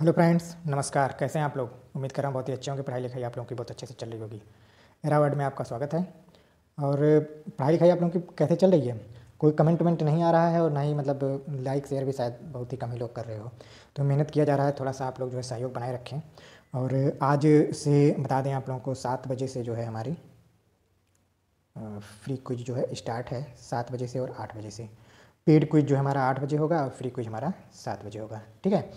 hello friends नमस्कार कैसे हैं आप लोग उम्मीद कर रहा हूँ बहुत ही अच्छे होंगे पढ़ाई लिखाई आप लोगों की बहुत अच्छे से चल रही होगी एरा वर्ड में आपका स्वागत है और पढ़ाई लिखाई आप लोगों की कैसे चल रही है कोई कमेंट वमेंट नहीं आ रहा है और ना ही मतलब लाइक शेयर भी शायद बहुत ही कम ही लोग कर रहे हो तो मेहनत किया जा रहा है थोड़ा सा आप लोग जो है सहयोग बनाए रखें और आज से बता दें आप लोगों को सात बजे से जो है हमारी फ्री क्विज जो है स्टार्ट है सात बजे से और आठ बजे से पेड क्विज जो है हमारा आठ बजे होगा और फ्री क्विज हमारा सात बजे होगा ठीक है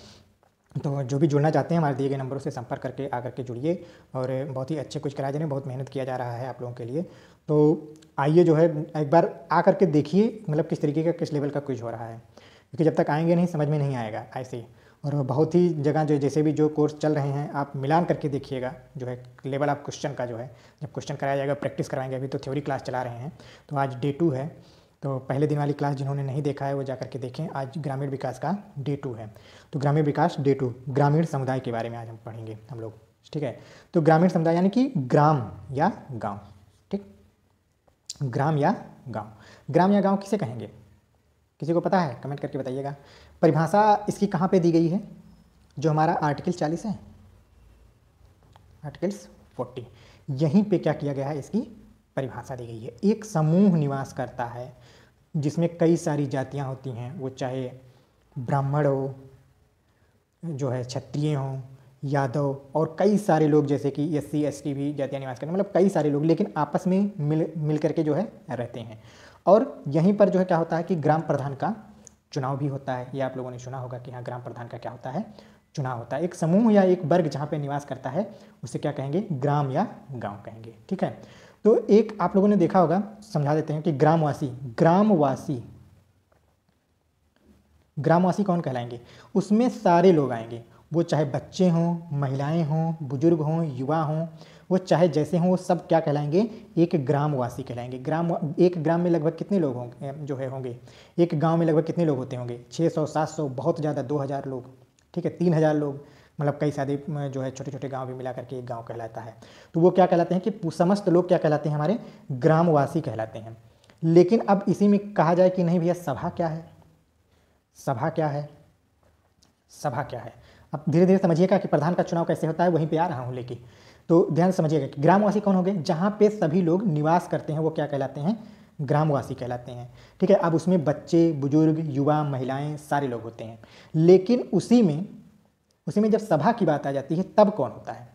तो जो भी जुड़ना चाहते हैं हमारे दिए गए नंबरों से संपर्क करके आकर के जुड़िए और बहुत ही अच्छे कुछ कराए जाने बहुत मेहनत किया जा रहा है आप लोगों के लिए तो आइए जो है एक बार आ करके देखिए मतलब किस तरीके का किस लेवल का कुछ हो रहा है क्योंकि जब तक आएंगे नहीं समझ में नहीं आएगा ऐसे और बहुत ही जगह जो जैसे भी जो कोर्स चल रहे हैं आप मिलान करके देखिएगा जो है लेवल ऑफ क्वेश्चन का जो है जब क्वेश्चन कराया जाएगा प्रैक्टिस कराएंगे अभी तो थ्योरी क्लास चला रहे हैं तो आज डे टू है तो पहले दिन वाली क्लास जिन्होंने नहीं देखा है वो जाकर के देखें आज ग्रामीण विकास का डे टू है तो ग्रामीण विकास डे टू ग्रामीण समुदाय के बारे में आज हम पढ़ेंगे हम लोग ठीक है तो ग्रामीण समुदाय यानी कि ग्राम या गाँव ठीक ग्राम या गाँव ग्राम या गाँव किसे कहेंगे किसी को पता है कमेंट करके बताइएगा परिभाषा इसकी कहाँ पर दी गई है जो हमारा आर्टिकल चालीस है आर्टिकल्स फोर्टी यहीं पर क्या किया गया है इसकी परिभाषा दी गई है एक समूह निवास करता है जिसमें कई सारी जातियाँ होती हैं वो चाहे ब्राह्मण हो जो है क्षत्रिय हो यादव और कई सारे लोग जैसे कि एस सी एस टी भी जातियाँ निवास करते हैं मतलब कई सारे लोग लेकिन आपस में मिल मिल करके जो है रहते हैं और यहीं पर जो है क्या होता है कि ग्राम प्रधान का चुनाव भी होता है ये आप लोगों ने सुना होगा कि हाँ ग्राम प्रधान का क्या होता है चुनाव होता है एक समूह या एक वर्ग जहाँ पे निवास करता है उसे क्या कहेंगे ग्राम या गांव कहेंगे ठीक है तो एक आप लोगों ने देखा होगा समझा देते हैं कि ग्रामवासी ग्रामवासी ग्रामवासी कौन कहलाएंगे उसमें सारे लोग आएंगे वो चाहे बच्चे हों महिलाएं हों बुजुर्ग हों युवा हों वो चाहे जैसे हों वो सब क्या कहलाएंगे एक ग्रामवासी कहलाएंगे ग्राम एक ग्राम में लगभग कितने लोग होंगे जो है होंगे एक गांव में लगभग कितने लोग होते होंगे 600 700 बहुत ज़्यादा 2000 लोग ठीक है 3000 लोग मतलब कई सारे जो है छोटे छोटे गाँव भी मिला करके एक गाँव कहलाता है तो वो क्या कहलाते हैं कि समस्त लोग क्या कहलाते हैं हमारे ग्रामवासी कहलाते हैं लेकिन अब इसी में कहा जाए कि नहीं भैया सभा क्या है सभा क्या है सभा क्या है अब धीरे धीरे समझिएगा कि प्रधान का चुनाव कैसे होता है वहीं पर आ रहा हूँ लेकिन तो ध्यान समझिएगा कि ग्रामवासी कौन हो गए जहाँ पे सभी लोग निवास करते हैं वो क्या कहलाते हैं ग्रामवासी कहलाते हैं ठीक है अब उसमें बच्चे बुजुर्ग युवा महिलाएं सारे लोग होते हैं लेकिन उसी में उसी में जब सभा की बात आ जाती है तब कौन होता है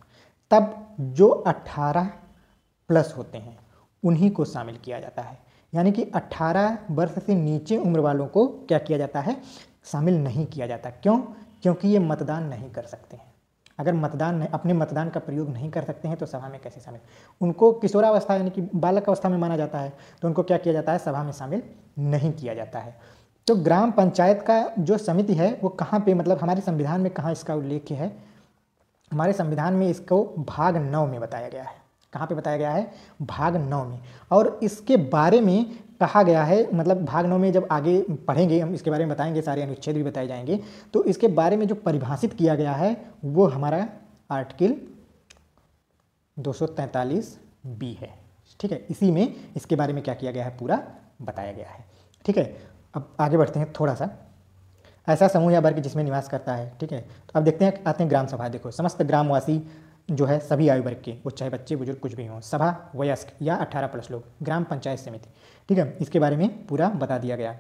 तब जो 18 प्लस होते हैं उन्हीं को शामिल किया जाता है यानी कि 18 वर्ष से नीचे उम्र वालों को क्या किया जाता है शामिल नहीं किया जाता क्यों क्योंकि ये मतदान नहीं कर सकते हैं अगर मतदान अपने मतदान का प्रयोग नहीं कर सकते हैं तो सभा में कैसे शामिल उनको किशोरावस्था यानी कि बालक अवस्था में माना जाता है तो उनको क्या किया जाता है सभा में शामिल नहीं किया जाता है तो ग्राम पंचायत का जो समिति है वो कहाँ पे मतलब हमारे संविधान में कहाँ इसका उल्लेख है हमारे संविधान में इसको भाग नौ में बताया गया है कहाँ पे बताया गया है भाग नौ में और इसके बारे में कहा गया है मतलब भाग नौ में जब आगे पढ़ेंगे हम इसके बारे में बताएंगे सारे अनुच्छेद भी बताए जाएंगे तो इसके बारे में जो परिभाषित किया गया है वो हमारा आर्टिकल दो बी है ठीक है इसी में इसके बारे में क्या किया गया है पूरा बताया गया है ठीक है अब आगे बढ़ते हैं थोड़ा सा ऐसा समूह या वर्ग जिसमें निवास करता है ठीक है तो अब देखते हैं आते हैं ग्राम सभा देखो समस्त ग्रामवासी जो है सभी आयु वर्ग के वो चाहे बच्चे बुजुर्ग कुछ भी हों सभा वयस्क या अठारह प्लस लोग ग्राम पंचायत समिति ठीक है इसके बारे में पूरा बता दिया गया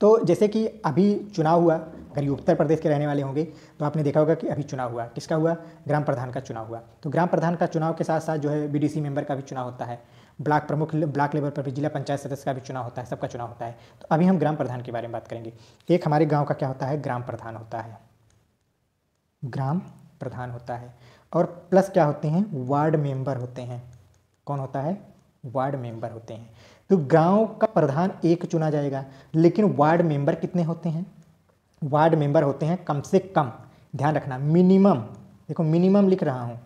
तो जैसे कि अभी चुनाव हुआ अगर ये उत्तर प्रदेश के रहने वाले होंगे तो आपने देखा होगा कि अभी चुनाव हुआ किसका हुआ ग्राम प्रधान का चुनाव हुआ तो ग्राम प्रधान का चुनाव के साथ साथ जो है बीडीसी मेंबर का भी चुनाव होता है ब्लॉक प्रमुख ब्लॉक लेवल पर भी जिला पंचायत सदस्य का भी चुनाव होता है सबका चुनाव होता है तो अभी हम ग्राम प्रधान के बारे में बात करेंगे एक हमारे गाँव का क्या होता है ग्राम प्रधान होता है ग्राम प्रधान होता है और प्लस क्या होते हैं वार्ड मेंबर होते हैं कौन होता है वार्ड मेंबर होते हैं तो गांव का प्रधान एक चुना जाएगा लेकिन वार्ड मेंबर कितने होते हैं वार्ड मेंबर होते हैं कम से कम ध्यान रखना मिनिमम देखो मिनिमम लिख रहा हूँ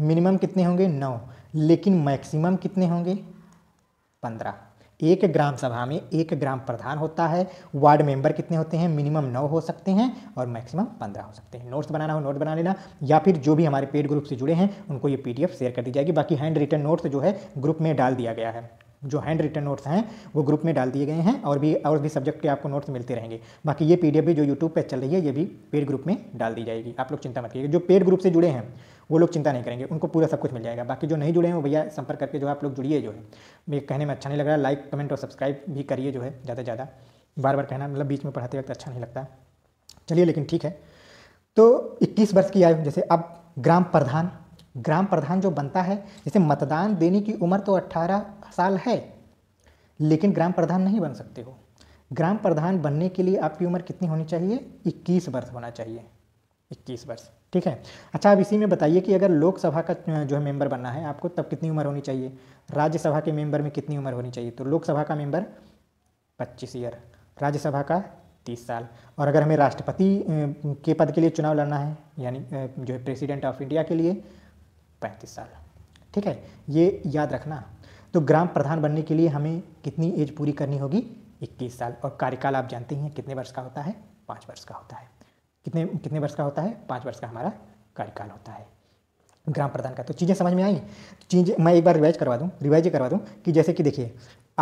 मिनिमम कितने होंगे नौ लेकिन मैक्सिमम कितने होंगे पंद्रह एक ग्राम सभा में एक ग्राम प्रधान होता है वार्ड मेंबर कितने होते हैं मिनिमम नौ हो सकते हैं और मैक्सिमम पंद्रह हो सकते हैं नोट्स बनाना हो नोट बना लेना या फिर जो भी हमारे पेड ग्रुप से जुड़े हैं उनको ये पीडीएफ शेयर कर दी जाएगी बाकी हैंड रिटन नोट्स जो है ग्रुप में डाल दिया गया है जो हैंड रिटन नोट्स हैं वो ग्रुप में डाल दिए गए हैं और भी और भी सब्जेक्ट के आपको नोट्स मिलते रहेंगे बाकी ये पीडीएफ भी जो यूट्यूब पर चल रही है ये भी पेड ग्रुप में डाल दी जाएगी आप लोग चिंता मत करिए जो पेड ग्रुप से जुड़े हैं वो लोग चिंता नहीं करेंगे उनको पूरा सब कुछ मिल जाएगा बाकी जो नहीं जुड़े हैं वो भैया संपर्क करके जो आप लोग जुड़िए जो है मेरे कहने में अच्छा नहीं लग रहा लाइक कमेंट और सब्सक्राइब भी करिए जो है ज़्यादा से ज़्यादा बार बार कहना मतलब बीच में पढ़ाते वक्त अच्छा नहीं लगता चलिए लेकिन ठीक है तो इक्कीस वर्ष की आयु जैसे अब ग्राम प्रधान ग्राम प्रधान जो बनता है जैसे मतदान देने की उम्र तो 18 साल है लेकिन ग्राम प्रधान नहीं बन सकते हो ग्राम प्रधान बनने के लिए आपकी उम्र कितनी होनी चाहिए 21 वर्ष होना चाहिए 21 वर्ष ठीक है अच्छा अब इसी में बताइए कि अगर लोकसभा का जो है मेंबर बनना है आपको तब कितनी उम्र होनी चाहिए राज्यसभा के मेंबर में कितनी उम्र होनी चाहिए तो लोकसभा का मेंबर 25 ईयर राज्यसभा का 30 साल और अगर हमें राष्ट्रपति के पद के लिए चुनाव लड़ना है यानी जो है प्रेसिडेंट ऑफ इंडिया के लिए पैंतीस साल ठीक है ये याद रखना तो ग्राम प्रधान बनने के लिए हमें कितनी एज पूरी करनी होगी इक्कीस साल और कार्यकाल आप जानते ही हैं कितने वर्ष का होता है पाँच वर्ष का होता है कितने कितने वर्ष का होता है पाँच वर्ष का हमारा कार्यकाल होता है ग्राम प्रधान का तो चीज़ें समझ में आई तो चीज़ मैं एक बार रिवाइज करवा दूँ रिवाइज करवा दूँ कि जैसे कि देखिए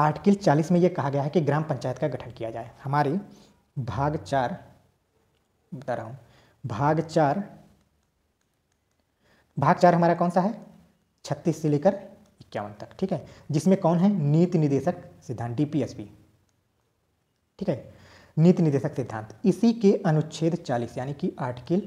आर्टिकल चालीस में ये कहा गया है कि ग्राम पंचायत का गठन किया जाए हमारे भाग चार बता रहा हूँ भाग चार भाग चार हमारा कौन सा है छत्तीस से लेकर इक्यावन तक ठीक है जिसमें कौन है नीति निदेशक सिद्धांत डीपीएसपी ठीक है नीति निदेशक सिद्धांत इसी के अनुच्छेद 40 यानी कि आर्टिकल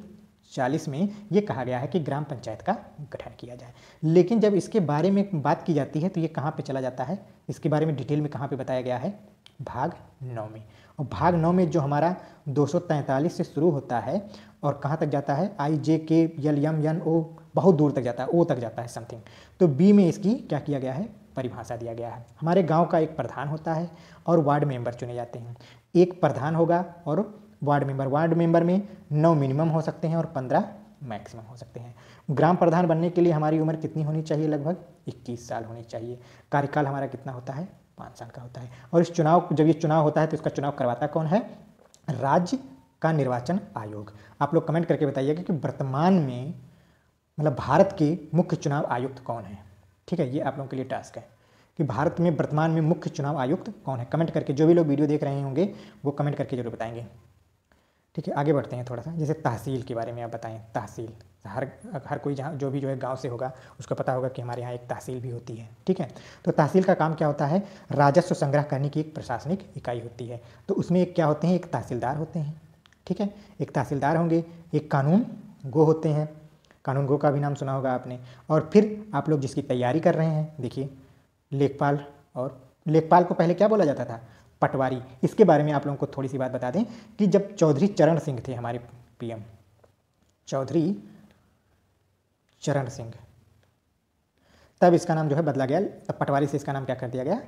40 में यह कहा गया है कि ग्राम पंचायत का गठन किया जाए लेकिन जब इसके बारे में बात की जाती है तो ये कहाँ पे चला जाता है इसके बारे में डिटेल में कहाँ पे बताया गया है भाग नौ में और भाग नौ में जो हमारा 243 से शुरू होता है और कहाँ तक जाता है आई जे के यल यम एन ओ बहुत दूर तक जाता है ओ तक जाता है समथिंग तो बी में इसकी क्या किया गया है परिभाषा दिया गया है हमारे गांव का एक प्रधान होता है और वार्ड मेंबर चुने जाते हैं एक प्रधान होगा और वार्ड मेंबर वार्ड मेंबर में नौ मिनिमम हो सकते हैं और पंद्रह मैक्सिमम हो सकते हैं ग्राम प्रधान बनने के लिए हमारी उम्र कितनी होनी चाहिए लगभग 21 साल होनी चाहिए कार्यकाल हमारा कितना होता है पाँच साल का होता है और इस चुनाव जब ये चुनाव होता है तो इसका चुनाव करवाता कौन है राज्य का निर्वाचन आयोग आप लोग कमेंट करके बताइएगा कि वर्तमान में मतलब भारत के मुख्य चुनाव आयुक्त कौन है ठीक है ये आप लोगों के लिए टास्क है कि भारत में वर्तमान में मुख्य चुनाव आयुक्त कौन है कमेंट करके जो भी लोग वीडियो देख रहे होंगे वो कमेंट करके जरूर बताएंगे ठीक है आगे बढ़ते हैं थोड़ा सा जैसे तहसील के बारे में आप बताएं तहसील हर हर कोई जहाँ जो भी जो है गांव से होगा उसको पता होगा कि हमारे यहाँ एक तहसील भी होती है ठीक है तो तहसील का काम क्या होता है राजस्व संग्रह करने की एक प्रशासनिक इकाई होती है तो उसमें एक क्या होते हैं एक तहसीलदार होते हैं ठीक है एक तहसीलदार होंगे एक कानून गो होते हैं कानून गो का भी नाम सुना होगा आपने और फिर आप लोग जिसकी तैयारी कर रहे हैं देखिए लेखपाल और लेखपाल को पहले क्या बोला जाता था पटवारी इसके बारे में आप लोगों को थोड़ी सी बात बता दें कि जब चौधरी चरण सिंह थे हमारे पीएम चौधरी चरण सिंह तब इसका नाम जो है बदला गया तब पटवारी से इसका नाम क्या कर दिया गया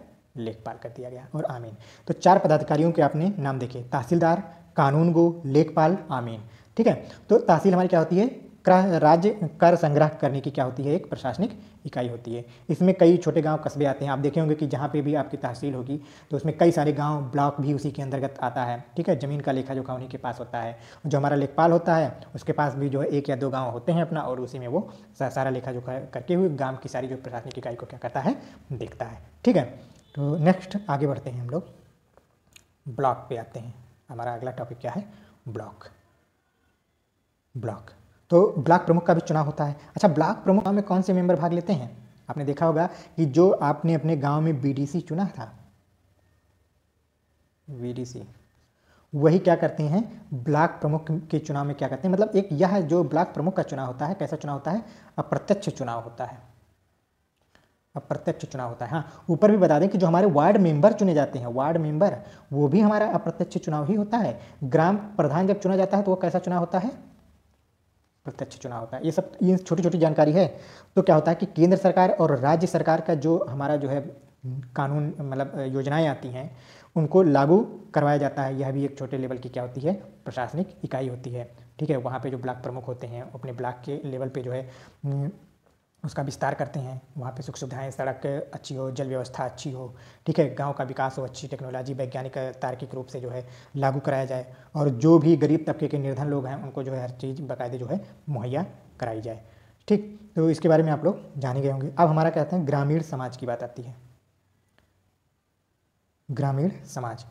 लेखपाल कर दिया गया और आमीन तो चार पदाधिकारियों के आपने नाम देखे तहसीलदार कानूनगो लेखपाल आमीन ठीक है तो तहसील हमारी क्या होती है राज्य कर संग्रह करने की क्या होती है एक प्रशासनिक इकाई होती है इसमें कई छोटे गांव कस्बे आते हैं आप देखे होंगे कि जहाँ पे भी आपकी तहसील होगी तो उसमें कई सारे गांव ब्लॉक भी उसी के अंतर्गत आता है ठीक है ज़मीन का लेखा जोखा उन्हीं के पास होता है जो हमारा लेखपाल होता है उसके पास भी जो है एक या दो गाँव होते हैं अपना और उसी में वो सारा लेखा जोखा करके हुए गाँव की सारी जो प्रशासनिक इकाई को क्या करता है देखता है ठीक है तो नेक्स्ट आगे बढ़ते हैं हम लोग ब्लॉक पे आते हैं हमारा अगला टॉपिक क्या है ब्लॉक ब्लॉक तो ब्लॉक प्रमुख का भी चुनाव होता है अच्छा ब्लॉक प्रमुख में कौन से मेंबर भाग लेते हैं आपने देखा होगा कि जो आपने अपने गांव में बीडीसी चुना था बीडीसी वही क्या करते हैं ब्लॉक प्रमुख के चुनाव में क्या करते हैं मतलब एक यह जो ब्लॉक प्रमुख का चुनाव होता है कैसा चुनाव होता है अप्रत्यक्ष चुनाव होता है अप्रत्यक्ष चुनाव होता है हाँ ऊपर भी बता दें कि जो हमारे वार्ड मेंबर चुने जाते हैं वार्ड मेंबर वो भी हमारा अप्रत्यक्ष चुनाव ही होता है ग्राम प्रधान जब चुना जाता है तो वो कैसा चुनाव होता है प्रत्यक्ष चुनाव होता है ये सब ये छोटी छोटी जानकारी है तो क्या होता है कि केंद्र सरकार और राज्य सरकार का जो हमारा जो है कानून मतलब योजनाएं आती हैं उनको लागू करवाया जाता है यह भी एक छोटे लेवल की क्या होती है प्रशासनिक इकाई होती है ठीक है वहाँ पे जो ब्लॉक प्रमुख होते हैं अपने ब्लॉक के लेवल पे जो है उसका विस्तार करते हैं वहाँ पे सुख सुविधाएँ सड़क अच्छी हो जल व्यवस्था अच्छी हो ठीक है गांव का विकास हो अच्छी टेक्नोलॉजी वैज्ञानिक तार्किक रूप से जो है लागू कराया जाए और जो भी गरीब तबके के निर्धन लोग हैं उनको जो है हर चीज़ बाकायदे जो है मुहैया कराई जाए ठीक तो इसके बारे में आप लोग जाने गए होंगे अब हमारा कहते हैं ग्रामीण समाज की बात आती है ग्रामीण समाज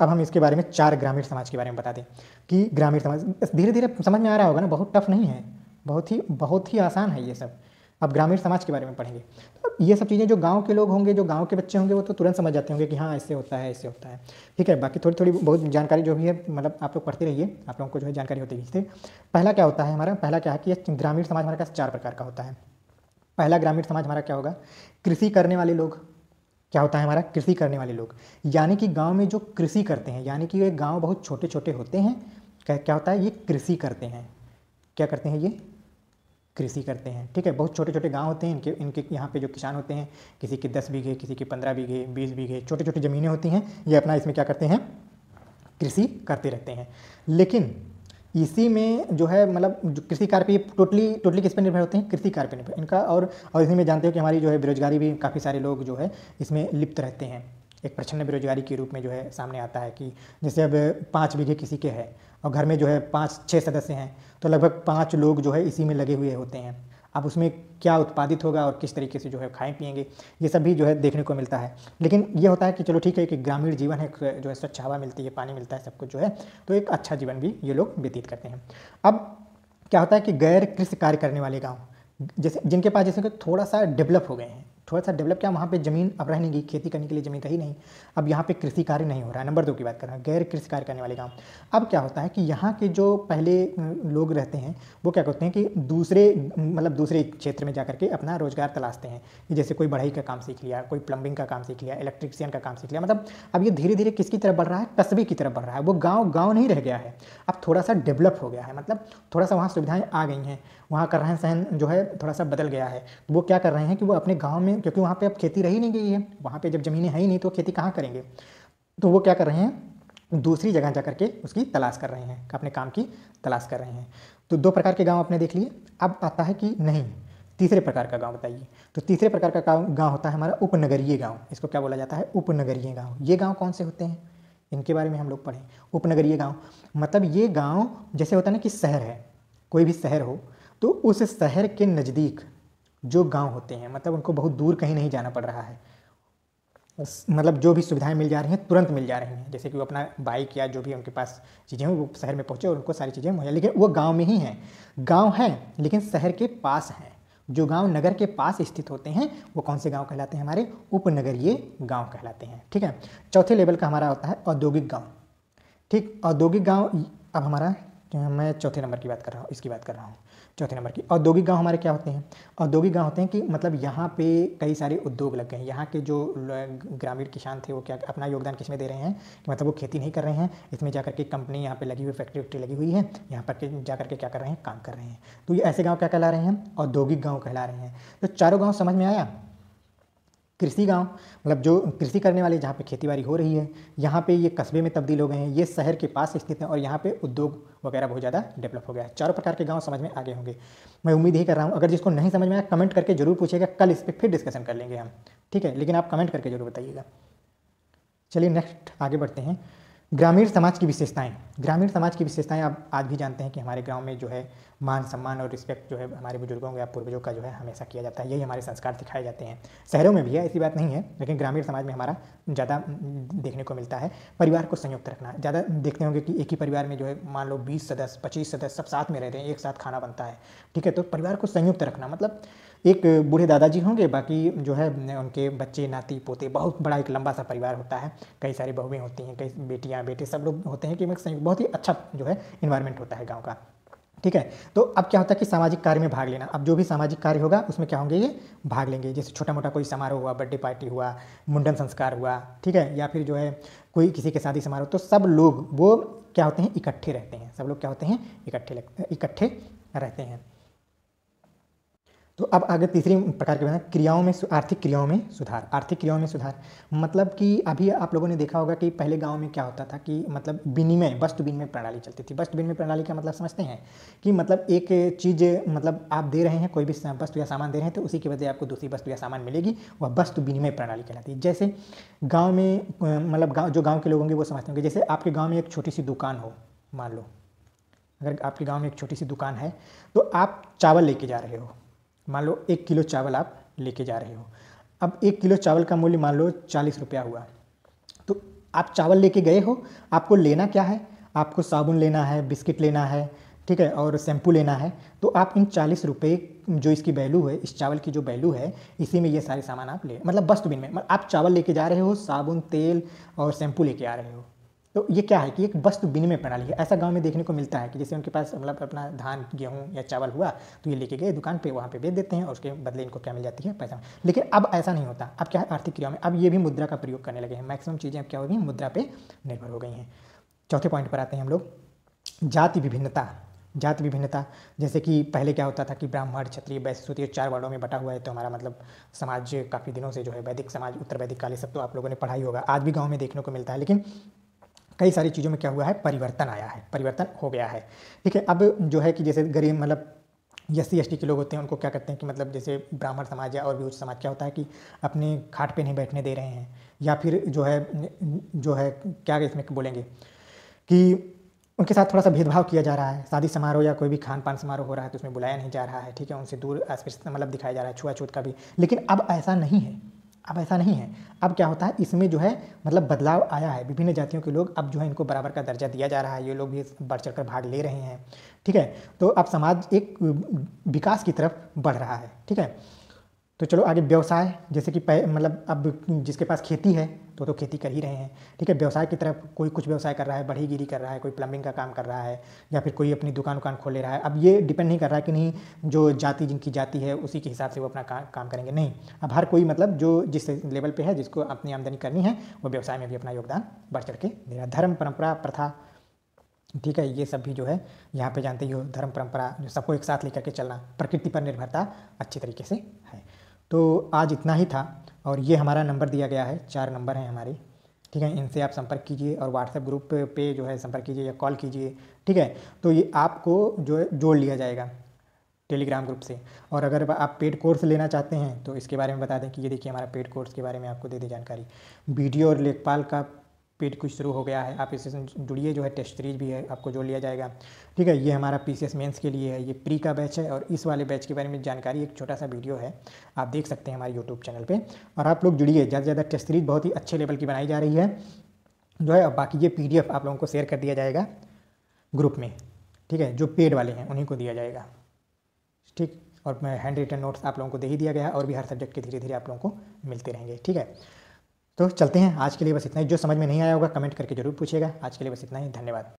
अब हम इसके बारे में चार ग्रामीण समाज के बारे में बता दें कि ग्रामीण समाज धीरे धीरे समझ में आ रहा होगा ना बहुत टफ नहीं है बहुत ही बहुत ही आसान है ये सब आप ग्रामीण समाज के बारे में पढ़ेंगे तो ये सब चीज़ें जो गांव के लोग होंगे जो गांव के बच्चे होंगे वो तो तुरंत समझ जाते होंगे कि हाँ ऐसे होता है ऐसे होता है ठीक है बाकी थोड़ी थोड़ी बहुत जानकारी जो भी है मतलब आप लोग पढ़ते रहिए आप लोगों को जो है जानकारी होती है पहला क्या होता है हमारा पहला क्या है कि ग्रामीण समाज हमारे पास चार प्रकार का होता है पहला ग्रामीण समाज हमारा क्या होगा कृषि करने वाले लोग क्या होता है हमारा कृषि करने वाले लोग यानी कि गांव में जो कृषि करते हैं यानी कि ये गांव बहुत छोटे छोटे होते हैं क्या क्या होता है ये कृषि करते हैं क्या करते हैं ये कृषि करते हैं ठीक है बहुत छोटे छोटे गांव होते हैं इनके इनके यहाँ पे जो किसान होते हैं किसी के दस बीघे किसी के पंद्रह बीघे बीस बीघे छोटी छोटे ज़मीनें होती हैं ये अपना इसमें क्या करते हैं कृषि करते रहते हैं लेकिन इसी में जो है मतलब कृषि कार्य पर टोटली टोटली किस पर निर्भर होते हैं कृषि कार्य पर निर्भर इनका और और में जानते हो कि हमारी जो है बेरोजगारी भी काफ़ी सारे लोग जो है इसमें लिप्त रहते हैं एक प्रचन्न बेरोजगारी के रूप में जो है सामने आता है कि जैसे अब पाँच बीघे किसी के हैं और घर में जो है पाँच छः सदस्य हैं तो लगभग पाँच लोग जो है इसी में लगे हुए होते हैं अब उसमें क्या उत्पादित होगा और किस तरीके से जो है खाएं पिएंगे ये सब भी जो है देखने को मिलता है लेकिन ये होता है कि चलो ठीक है कि ग्रामीण जीवन है जो है स्वच्छ हवा मिलती है पानी मिलता है सब कुछ जो है तो एक अच्छा जीवन भी ये लोग व्यतीत करते हैं अब क्या होता है कि गैर कृषि कार्य करने वाले गाँव जैसे जिनके पास जैसे थोड़ा सा डेवलप हो गए हैं थोड़ा सा डेवलप क्या वहाँ पे ज़मीन अब रहने की खेती करने के लिए ज़मीन कहीं नहीं अब यहाँ पे कृषि कार्य नहीं हो रहा है नंबर दो की बात कर रहा हूँ गैर कृषि कार्य करने वाले काम अब क्या होता है कि यहाँ के जो पहले लोग रहते हैं वो क्या करते हैं कि दूसरे मतलब दूसरे क्षेत्र में जा करके अपना रोज़गार तलाशते हैं जैसे कोई बढ़ाई का काम सीख लिया कोई प्लम्बिंग का काम सीख लिया इलेक्ट्रिशियन का काम सीख लिया मतलब अब ये धीरे धीरे किसकी तरफ बढ़ रहा है कस्बे की तरफ बढ़ रहा है वो गाँव गाँव नहीं रह गया है अब थोड़ा सा डेवलप हो गया है मतलब थोड़ा सा वहाँ सुविधाएँ आ गई हैं वहाँ का रहन सहन जो है थोड़ा सा बदल गया है वो क्या कर रहे हैं कि वो अपने गाँव में हैं क्योंकि वहाँ पे अब खेती रही नहीं गई है वहाँ पे जब ज़मीनें हैं ही नहीं तो खेती कहाँ करेंगे तो वो क्या कर रहे हैं दूसरी जगह जा करके उसकी तलाश कर रहे हैं अपने काम की तलाश कर रहे हैं तो दो प्रकार के गाँव आपने देख लिए अब आता है कि नहीं तीसरे प्रकार का गांव बताइए तो तीसरे प्रकार का गांव होता है हमारा उपनगरीय गांव इसको क्या बोला जाता है उपनगरीय गांव ये गांव कौन से होते हैं इनके बारे में हम लोग पढ़ें उपनगरीय गांव मतलब ये गांव जैसे होता है ना कि शहर है कोई भी शहर हो तो उस शहर के नज़दीक जो गांव होते हैं मतलब उनको बहुत दूर कहीं नहीं जाना पड़ रहा है मतलब जो भी सुविधाएं मिल जा रही हैं तुरंत मिल जा रही हैं जैसे कि वो अपना बाइक या जो भी उनके पास चीज़ें हैं वो शहर में पहुँचे और उनको सारी चीज़ें मुहैया लेकिन वो गाँव में ही हैं गाँव हैं लेकिन शहर के पास हैं जो गांव नगर के पास स्थित होते हैं वो कौन से गाँव कहलाते हैं हमारे उपनगरीय गाँव कहलाते हैं ठीक है चौथे लेवल का हमारा होता है औद्योगिक गाँव ठीक औद्योगिक गाँव अब हमारा हाँ, मैं चौथे नंबर की बात कर रहा हूँ इसकी बात कर रहा हूँ चौथे नंबर की औद्योगिक गांव हमारे क्या होते हैं औद्योगिक गांव होते हैं कि मतलब यहाँ पे कई सारे उद्योग लग गए हैं यहाँ के जो ग्रामीण किसान थे वो क्या अपना योगदान किस में दे रहे हैं कि मतलब वो खेती नहीं कर रहे हैं इसमें जा करके कंपनी यहाँ पे लगी हुई फैक्ट्री वैक्ट्री लगी हुई है यहाँ पर जा करके क्या कर रहे हैं काम कर रहे हैं तो ये ऐसे गाँव क्या कहला रहे हैं औद्योगिक गाँव कहला रहे हैं तो चारों गाँव समझ में आया कृषि गांव मतलब जो कृषि करने वाले जहाँ पे खेतीबाड़ी हो रही है यहाँ पे ये कस्बे में तब्दील हो गए हैं ये शहर के पास स्थित हैं और यहाँ पे उद्योग वगैरह बहुत ज़्यादा डेवलप हो गया है चारों प्रकार के गांव समझ में आगे होंगे मैं उम्मीद ही कर रहा हूँ अगर जिसको नहीं समझ में आया कमेंट करके जरूर पूछेगा कल इस पर फिर डिस्कशन कर लेंगे हम ठीक है लेकिन आप कमेंट करके जरूर बताइएगा चलिए नेक्स्ट आगे बढ़ते हैं ग्रामीण समाज की विशेषताएं ग्रामीण समाज की विशेषताएं आप आज भी जानते हैं कि हमारे गांव में जो है मान सम्मान और रिस्पेक्ट जो है हमारे बुजुर्गों या पूर्वजों का जो है हमेशा किया जाता है यही हमारे संस्कार सिखाए जाते हैं शहरों में भी है ऐसी बात नहीं है लेकिन ग्रामीण समाज में हमारा ज़्यादा देखने को मिलता है परिवार को संयुक्त रखना ज़्यादा देखते होंगे कि एक ही परिवार में जो है मान लो बीस सदस्य पच्चीस सदस्य सब साथ में रहते हैं एक साथ खाना बनता है ठीक है तो परिवार को संयुक्त रखना मतलब एक बूढ़े दादाजी होंगे बाकी जो है उनके बच्चे नाती पोते बहुत बड़ा एक लंबा सा परिवार होता है कई सारी बहुएँ होती हैं कई बेटियाँ बेटे सब लोग होते हैं कि बहुत ही अच्छा जो है इन्वायरमेंट होता है गाँव का ठीक है तो अब क्या होता है कि सामाजिक कार्य में भाग लेना अब जो भी सामाजिक कार्य होगा उसमें क्या होंगे ये भाग लेंगे जैसे छोटा मोटा कोई समारोह हुआ बर्थडे पार्टी हुआ मुंडन संस्कार हुआ ठीक है या फिर जो है कोई किसी के शादी समारोह तो सब लोग वो क्या होते हैं इकट्ठे रहते हैं सब लोग क्या होते हैं इकट्ठे इकट्ठे रहते हैं तो अब आगे तीसरी प्रकार के बताएं क्रियाओं में आर्थिक क्रियाओं में सुधार आर्थिक क्रियाओं में सुधार मतलब कि अभी आप लोगों ने देखा होगा कि पहले गांव में क्या होता था कि मतलब विनिमय वस्तु विनिमय प्रणाली चलती थी वस्तु विनिमय प्रणाली का मतलब समझते हैं कि मतलब एक चीज़ मतलब आप दे रहे हैं कोई भी वस्तु या सामान दे रहे हैं तो उसी की वजह आपको दूसरी वस्तु या सामान मिलेगी वह वस्तु विनिमय प्रणाली कहलाती है जैसे गाँव में मतलब गाँव जो गाँव के लोग होंगे वो समझते होंगे जैसे आपके गाँव में एक छोटी सी दुकान हो मान लो अगर आपके गाँव में एक छोटी सी दुकान है तो आप चावल लेके जा रहे हो मान लो एक किलो चावल आप लेके जा रहे हो अब एक किलो चावल का मूल्य मान लो चालीस रुपया हुआ तो आप चावल लेके गए हो आपको लेना क्या है आपको साबुन लेना है बिस्किट लेना है ठीक है और शैम्पू लेना है तो आप इन चालीस रुपये जो इसकी वैल्यू है इस चावल की जो वैल्यू है इसी में ये सारे सामान आप ले मतलब बस्तबिन में में मतलब आप चावल लेके जा रहे हो साबुन तेल और शैम्पू लेके आ रहे हो तो ये क्या है कि एक वस्तु विनिमय प्रणाली है ऐसा गांव में देखने को मिलता है कि जैसे उनके पास मतलब अपना धान गेहूं या चावल हुआ तो ये लेके गए दुकान पे वहाँ पे बेच देते हैं और उसके बदले इनको क्या मिल जाती है पैसा लेकिन अब ऐसा नहीं होता अब क्या है आर्थिक क्रियाओं में अब ये भी मुद्रा का प्रयोग करने लगे हैं मैक्सिमम चीज़ें अब क्या हो गई मुद्रा पर निर्भर हो गई हैं चौथे पॉइंट पर आते हैं हम लोग जाति विभिन्नता जाति विभिन्नता जैसे कि पहले क्या होता था कि ब्राह्मण क्षत्रिय वैश्य चार वर्णों में बटा हुआ है तो हमारा मतलब समाज काफ़ी दिनों से जो है वैदिक समाज उत्तर वैदिक काले सब तो आप लोगों ने पढ़ाई होगा आज भी गांव में देखने को मिलता है लेकिन कई सारी चीज़ों में क्या हुआ है परिवर्तन आया है परिवर्तन हो गया है ठीक है अब जो है कि जैसे गरीब मतलब एस सी एस के लोग होते हैं उनको क्या करते हैं कि मतलब जैसे ब्राह्मण समाज या और भी उच्च समाज क्या होता है कि अपने खाट पे नहीं बैठने दे रहे हैं या फिर जो है जो है क्या इसमें बोलेंगे कि उनके साथ थोड़ा सा भेदभाव किया जा रहा है शादी समारोह या कोई भी खान पान समारोह हो रहा है तो उसमें बुलाया नहीं जा रहा है ठीक है उनसे दूर मतलब दिखाया जा रहा है छुआछूत का भी लेकिन अब ऐसा नहीं है अब ऐसा नहीं है अब क्या होता है इसमें जो है मतलब बदलाव आया है विभिन्न जातियों के लोग अब जो है इनको बराबर का दर्जा दिया जा रहा है ये लोग भी बढ़ चढ़ कर भाग ले रहे हैं ठीक है तो अब समाज एक विकास की तरफ बढ़ रहा है ठीक है तो चलो आगे व्यवसाय जैसे कि मतलब अब जिसके पास खेती है तो तो खेती कर ही रहे हैं ठीक है व्यवसाय की तरफ कोई कुछ व्यवसाय कर रहा है बढ़ीगिरी कर रहा है कोई प्लम्बिंग का काम कर रहा है या फिर कोई अपनी दुकान वकान खोल ले रहा है अब ये डिपेंड नहीं कर रहा है कि नहीं जो जाति जिनकी जाति है उसी के हिसाब से वो अपना का, काम करेंगे नहीं अब हर कोई मतलब जो जिस लेवल पर है जिसको अपनी आमदनी करनी है वो व्यवसाय में भी अपना योगदान बढ़ चढ़ के दे रहा है धर्म परंपरा प्रथा ठीक है ये सब भी जो है यहाँ पे जानते ही हो धर्म परंपरा जो सबको एक साथ लेकर के चलना प्रकृति पर निर्भरता अच्छे तरीके से है तो आज इतना ही था और ये हमारा नंबर दिया गया है चार नंबर हैं हमारे ठीक है इनसे आप संपर्क कीजिए और व्हाट्सएप ग्रुप पे जो है संपर्क कीजिए या कॉल कीजिए ठीक है तो ये आपको जो है जोड़ लिया जाएगा टेलीग्राम ग्रुप से और अगर आप पेड कोर्स लेना चाहते हैं तो इसके बारे में बता दें कि ये देखिए हमारा पेड कोर्स के बारे में आपको दे दी जानकारी वीडियो और लेखपाल का पेड कुछ शुरू हो गया है आप इससे जुड़िए जो है टेस्ट सीरीज भी है आपको जोड़ लिया जाएगा ठीक है ये हमारा पी सी के लिए है ये प्री का बैच है और इस वाले बैच के बारे में जानकारी एक छोटा सा वीडियो है आप देख सकते हैं हमारे यूट्यूब चैनल पर और आप लोग जुड़िए ज़्यादा से ज़्यादा टेस्ट सीरीज बहुत ही अच्छे लेवल की बनाई जा रही है जो है बाकी ये पी आप लोगों को शेयर कर दिया जाएगा ग्रुप में ठीक है जो पेड वाले हैं उन्हीं को दिया जाएगा ठीक और हैंड रिटन नोट्स आप लोगों को दे ही दिया गया और भी हर सब्जेक्ट के धीरे धीरे आप लोगों को मिलते रहेंगे ठीक है तो चलते हैं आज के लिए बस इतना ही जो समझ में नहीं आया होगा कमेंट करके जरूर पूछेगा आज के लिए बस इतना ही धन्यवाद